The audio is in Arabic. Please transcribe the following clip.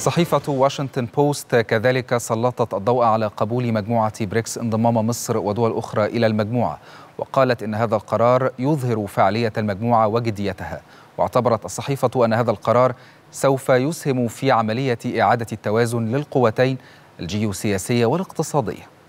صحيفة واشنطن بوست كذلك سلطت الضوء على قبول مجموعة بريكس انضمام مصر ودول أخرى إلى المجموعة وقالت إن هذا القرار يظهر فعالية المجموعة وجديتها واعتبرت الصحيفة أن هذا القرار سوف يسهم في عملية إعادة التوازن للقوتين الجيوسياسية والاقتصادية